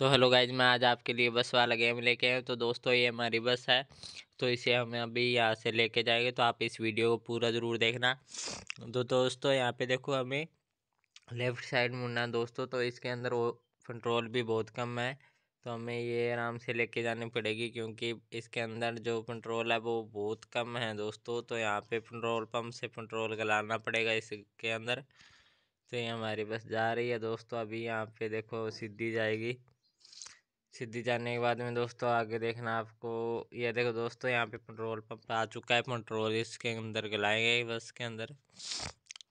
तो hello guys मैं आज आपके लिए बस वाला गेम लेके आया तो दोस्तों ये हमारी बस है तो इसे हम अभी यहाँ से लेके जाएंगे तो आप इस वीडियो को पूरा ज़रूर देखना तो दोस्तों यहाँ पे देखो हमें लेफ़्ट साइड मुड़ना दोस्तों तो इसके अंदर वो कंट्रोल भी बहुत कम है तो हमें ये आराम से लेके जानी पड़ेगी क्योंकि इसके अंदर जो कंट्रोल है वो बहुत कम है दोस्तों तो यहाँ पर पेट्रोल पम्प से पेट्रोल गलाना पड़ेगा इसके अंदर तो ये हमारी बस जा रही है दोस्तों अभी यहाँ पे देखो सीधी जाएगी सीधी जाने के बाद में दोस्तों आगे देखना आपको ये देखो दोस्तों यहाँ पे पेट्रोल पंप आ चुका है पेट्रोल इसके अंदर गए बस के अंदर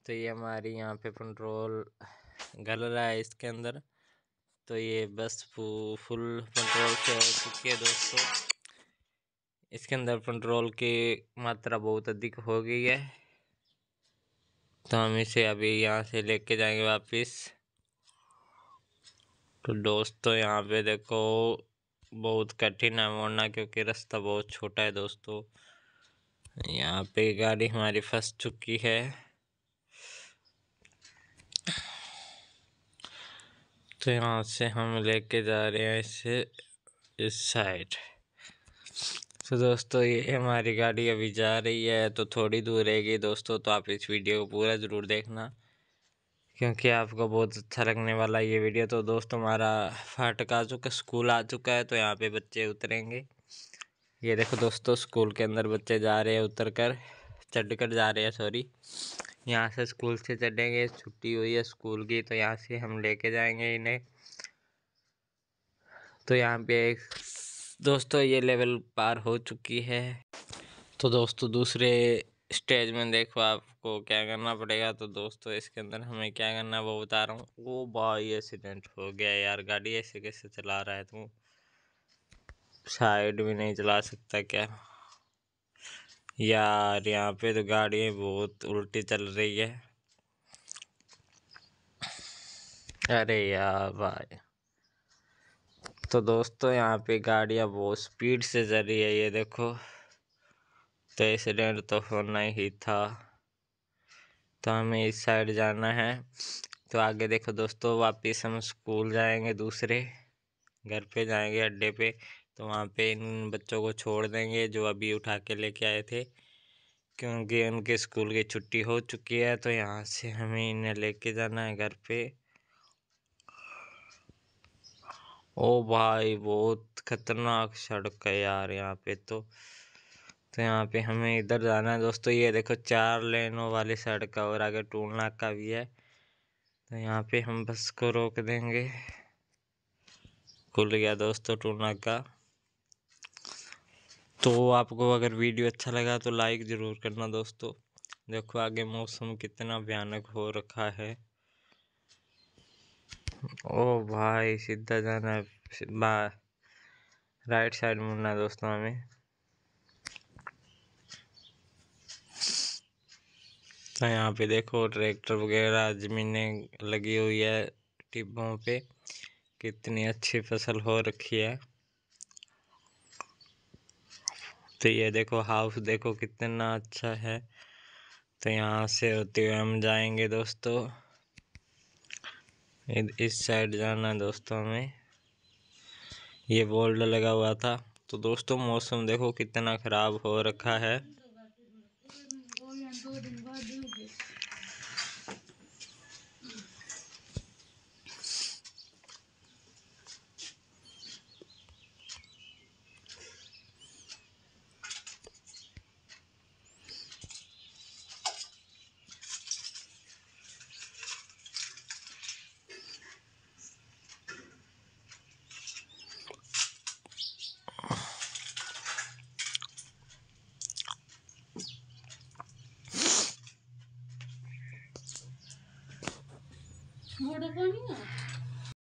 तो ये हमारी यहाँ पे पेट्रोल गल रहा है इसके अंदर तो ये बस फुल पेट्रोल से हो चुकी है दोस्तों इसके अंदर पेट्रोल की मात्रा बहुत अधिक हो गई है तो हम इसे अभी यहाँ से लेके जाएंगे वापस तो दोस्तों तो यहाँ पे देखो बहुत कठिन है मोड़ना क्योंकि रास्ता बहुत छोटा है दोस्तों यहाँ पे गाड़ी हमारी फंस चुकी है तो यहाँ से हम लेके जा रहे हैं इसे इस साइड तो दोस्तों ये हमारी गाड़ी अभी जा रही है तो थोड़ी दूर रहेगी दोस्तों तो आप इस वीडियो को पूरा ज़रूर देखना क्योंकि आपको बहुत अच्छा लगने वाला ये वीडियो तो दोस्तों हमारा फाटक आ चुका स्कूल आ चुका है तो यहाँ पे बच्चे उतरेंगे ये देखो दोस्तों स्कूल के अंदर बच्चे जा रहे हैं उतर कर चढ़ कर जा रहे हैं सॉरी यहाँ से स्कूल से चढ़ेंगे छुट्टी हुई है स्कूल की तो यहाँ से हम लेके जाएंगे इन्हें तो यहाँ पे एक दोस्तों ये लेवल पार हो चुकी है तो दोस्तों दूसरे स्टेज में देखो आपको क्या करना पड़ेगा तो दोस्तों इसके अंदर हमें क्या करना है वो बता रहा हूँ वो भाई एक्सीडेंट हो गया यार गाड़ी ऐसे कैसे चला रहा है तू साइड भी नहीं चला सकता क्या यार यहाँ पे तो गाड़ियाँ बहुत उल्टी चल रही है अरे यार भाई तो दोस्तों यहाँ पे गाड़ियाँ बहुत स्पीड से चल रही है ये देखो तो एक्सीडेंट तो होना ही था तो हमें इस साइड जाना है तो आगे देखो दोस्तों वापस हम स्कूल जाएंगे दूसरे घर पे जाएंगे अड्डे पे तो वहाँ पे इन बच्चों को छोड़ देंगे जो अभी उठा के लेके आए थे क्योंकि उनके स्कूल की छुट्टी हो चुकी है तो यहाँ से हमें इन्हें लेके जाना है घर पे ओ भाई बहुत खतरनाक सड़क है यार यहाँ पे तो तो यहाँ पे हमें इधर जाना है दोस्तों ये देखो चार लेनों वाली सड़क का और आगे टूल नाक का भी है तो यहाँ पे हम बस को रोक देंगे खुल गया दोस्तों टूल नाक का तो आपको अगर वीडियो अच्छा लगा तो लाइक ज़रूर करना दोस्तों देखो आगे मौसम कितना भयानक हो रखा है ओ भाई सीधा जाना है राइट साइड मुड़ना दोस्तों हमें तो यहाँ पे देखो ट्रैक्टर वगैरह जमीने लगी हुई है टिब्बों पे कितनी अच्छी फसल हो रखी है तो ये देखो हाउस देखो कितना अच्छा है तो यहाँ से होते हुए हम जाएंगे दोस्तों इस साइड जाना है दोस्तों हमें ये बोल्ड लगा हुआ था तो दोस्तों मौसम देखो कितना ख़राब हो रखा है ভোডাফোন